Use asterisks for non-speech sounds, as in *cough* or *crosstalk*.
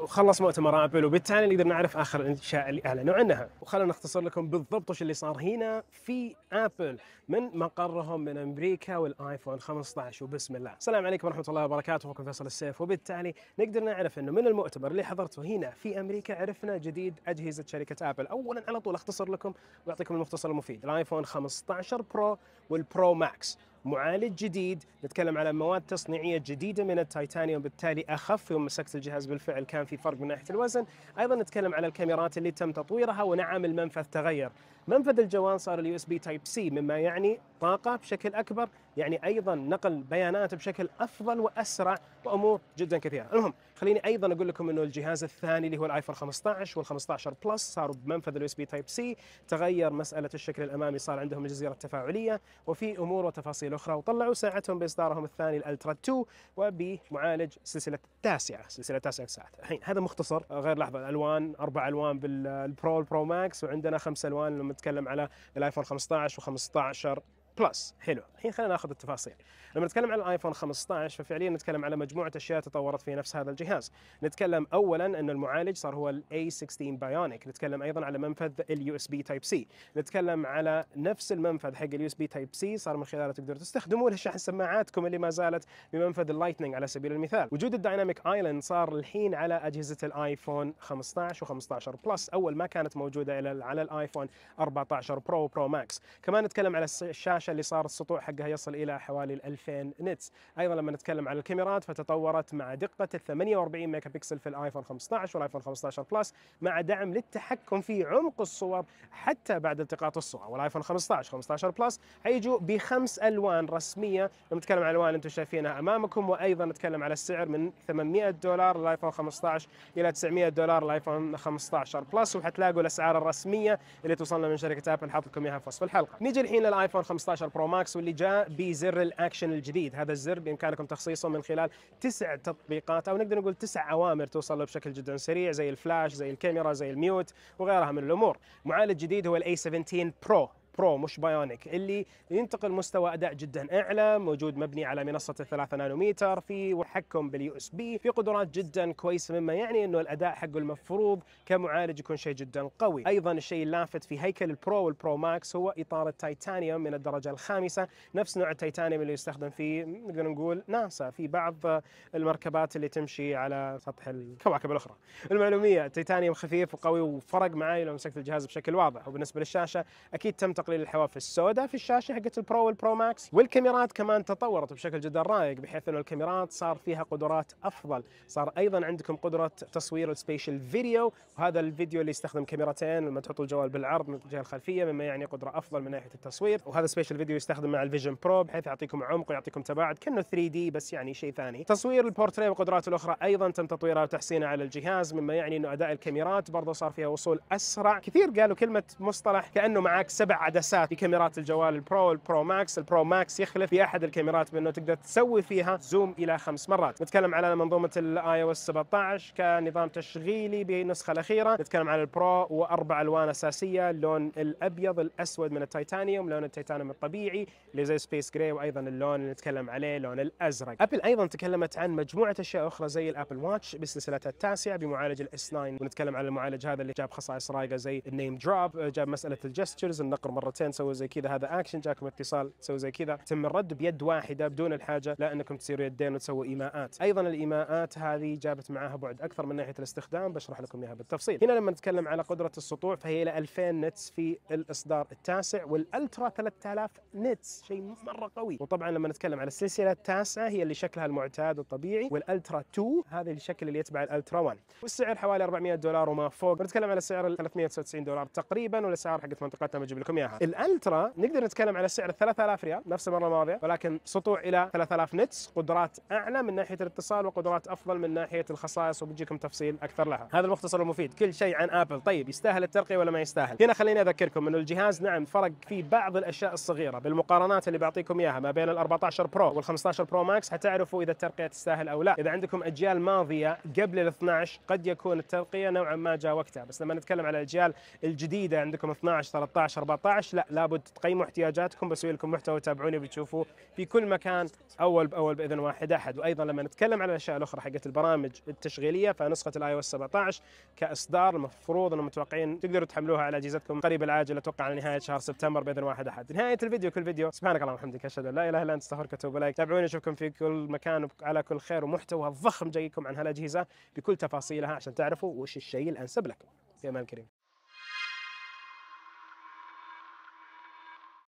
وخلص مؤتمر ابل وبالتالي نقدر نعرف اخر الانشاء اللي اعلنوا عنها وخلنا نختصر لكم بالضبط وش اللي صار هنا في ابل من مقرهم من امريكا والايفون 15 وبسم الله السلام عليكم ورحمه الله وبركاته اخوكم فيصل السيف وبالتالي نقدر نعرف انه من المؤتمر اللي حضرته هنا في امريكا عرفنا جديد اجهزه شركه ابل اولا على طول اختصر لكم واعطيكم المختصر المفيد الايفون 15 برو والبرو ماكس معالج جديد نتكلم على مواد تصنيعيه جديده من التيتانيوم بالتالي اخف يوم مسكت الجهاز بالفعل كان في فرق من ناحيه الوزن ايضا نتكلم على الكاميرات اللي تم تطويرها ونعم المنفذ تغير منفذ الجوال صار اليو اس بي تايب سي مما يعني الطاقة بشكل أكبر يعني أيضا نقل بيانات بشكل أفضل وأسرع وأمور جدا كثيرة المهم خليني أيضا أقول لكم أنه الجهاز الثاني اللي هو الآيفون 15 وال15 بلس صاروا بمنفذ اليو اس بي تايب سي تغير مسألة الشكل الأمامي صار عندهم الجزيرة التفاعلية وفي أمور وتفاصيل أخرى وطلعوا ساعتهم بإصدارهم الثاني الألترا 2 وبمعالج سلسلة التاسعة سلسلة تاسعة ساعات الحين هذا مختصر غير لحظة الألوان أربع ألوان بالبرو البرو ماكس وعندنا خمس ألوان لما نتكلم على الآيفون 15 و15 بلس حلو الحين خلينا ناخذ التفاصيل لما نتكلم عن الايفون 15 ففعليا نتكلم على مجموعه اشياء تطورت في نفس هذا الجهاز نتكلم اولا ان المعالج صار هو الاي 16 بايونيك نتكلم ايضا على منفذ اليو اس بي تايب سي نتكلم على نفس المنفذ حق اليو اس بي تايب سي صار من خلاله تقدر تستخدموه *laughs* لشحن سماعاتكم اللي ما زالت بمنفذ اللايتنينج على سبيل المثال وجود الدايناميك ايلاند صار الحين على اجهزه الايفون 15 و15 بلس اول ما كانت موجوده على الايفون 14 برو برو ماكس كمان نتكلم على الشاشه 2011 اللي صار السطوع حقها يصل الى حوالي 2000 نتس ايضا لما نتكلم عن الكاميرات فتطورت مع دقه ال 48 ميجا بكسل في الايفون 15 والايفون 15 بلس مع دعم للتحكم في عمق الصور حتى بعد التقاط الصوره والايفون 15 15 بلس حيجوا بخمس الوان رسميه نتكلم عن الوان انتم شايفينها امامكم وايضا نتكلم على السعر من 800 دولار الايفون 15 الى 900 دولار الايفون 15 بلس وحتلاقوا الاسعار الرسميه اللي توصلنا من شركه ابل حاط لكم اياها في وصف الحلقه نيجي الحين للايفون 15 15 برو ماكس واللي جاء بزر الاكشن الجديد هذا الزر بامكانكم تخصيصه من خلال تسع تطبيقات او نقدر نقول تسع اوامر توصل له بشكل جدا سريع زي الفلاش زي الكاميرا زي الميوت وغيرها من الامور معالج جديد هو الاي 17 برو برو مش بايونيك اللي ينتقل مستوى اداء جدا اعلى موجود مبني على منصه 3 نانومتر في وحكم باليو اس بي في قدرات جدا كويسه مما يعني انه الاداء حقه المفروض كمعالج يكون شيء جدا قوي ايضا الشيء اللافت في هيكل البرو والبرو ماكس هو اطار التيتانيوم من الدرجه الخامسه نفس نوع التيتانيوم اللي يستخدم في نقدر نقول ناسا في بعض المركبات اللي تمشي على سطح الكواكب الاخرى المعلوميه التيتانيوم خفيف وقوي وفرق معي لو مسكت الجهاز بشكل واضح وبالنسبه للشاشه اكيد تم تقليل الحواف السوداء في الشاشه حقت البرو والبرو ماكس والكاميرات كمان تطورت بشكل جدا رائق بحيث انه الكاميرات صار فيها قدرات افضل صار ايضا عندكم قدره تصوير السبيشال فيديو وهذا الفيديو اللي يستخدم كاميرتين لما تحطوا الجوال بالعرض من الجهه الخلفيه مما يعني قدره افضل من ناحيه التصوير وهذا سبيشال فيديو يستخدم مع الفيجن برو بحيث يعطيكم عمق ويعطيكم تباعد كانه 3 دي بس يعني شيء ثاني تصوير البورتريه وقدراته الاخرى ايضا تم تطويرها وتحسينها على الجهاز مما يعني انه اداء الكاميرات برضه صار فيها وصول اسرع كثير قالوا كلمه مصطلح كانه معك سبع عدسات العدسات في كاميرات الجوال البرو البرو ماكس البرو ماكس يخلف في احد الكاميرات بانه تقدر تسوي فيها زوم الى خمس مرات نتكلم على منظومه الاي او اس 17 كنظام تشغيلي بالنسخه الاخيره نتكلم على البرو واربع الوان اساسيه اللون الابيض الاسود من التيتانيوم لون التيتانيوم الطبيعي اللي زي سبيس جراي وايضا اللون اللي نتكلم عليه لون الازرق ابل ايضا تكلمت عن مجموعه اشياء اخرى زي الابل واتش بسلسلتها التاسعه بمعالج الاس 9 ونتكلم على المعالج هذا اللي جاب خصائص رايقه زي النيم دروب جاب مساله الجستشرز النقر مرتين سووا زي كذا هذا اكشن جاكم اتصال سووا زي كذا تم الرد بيد واحده بدون الحاجه لا انكم تصيروا يدين وتسووا ايماءات ايضا الايماءات هذه جابت معاها بعد اكثر من ناحيه الاستخدام بشرح لكم اياها بالتفصيل هنا لما نتكلم على قدره السطوع فهي الى 2000 نتس في الاصدار التاسع والالترا 3000 نتس شيء مره قوي وطبعا لما نتكلم على السلسله التاسعه هي اللي شكلها المعتاد الطبيعي والالترا 2 هذا الشكل اللي يتبع الالترا 1 والسعر حوالي 400 دولار وما فوق بنتكلم على سعر 399 دولار تقريبا والاسعار حقت منطقتنا بجيب لكم اياها نعم الالترا نقدر نتكلم على سعر 3000 ريال نفس المره الماضيه ولكن سطوع الى 3000 نتس قدرات اعلى من ناحيه الاتصال وقدرات افضل من ناحيه الخصائص وبيجيكم تفصيل اكثر لها هذا المختصر المفيد كل شيء عن ابل طيب يستاهل الترقيه ولا ما يستاهل هنا خليني اذكركم انه الجهاز نعم فرق في بعض الاشياء الصغيره بالمقارنات اللي بعطيكم اياها ما بين ال 14 برو وال 15 برو ماكس حتعرفوا اذا الترقيه تستاهل او لا اذا عندكم اجيال ماضيه قبل ال 12 قد يكون الترقيه نوعا ما جاء وقتها بس لما نتكلم على الاجيال الجديده عندكم 12 13 14 12 لا لابد تقيموا احتياجاتكم بسوي لكم محتوى تابعوني بتشوفوا في كل مكان اول باول باذن واحد احد وايضا لما نتكلم عن الاشياء الاخرى حقت البرامج التشغيليه فنسخه الاي او اس 17 كاصدار المفروض انه متوقعين تقدروا تحملوها على اجهزتكم قريب العاجل اتوقع على نهايه شهر سبتمبر باذن واحد احد نهايه الفيديو كل فيديو سبحانك اللهم وبحمدك اشهد ان لا اله الا انت استغفرك واتوب اليك تابعوني اشوفكم في كل مكان على كل خير ومحتوى ضخم جايكم عن هالاجهزه بكل تفاصيلها عشان تعرفوا وش الشيء الانسب لكم في امان كريم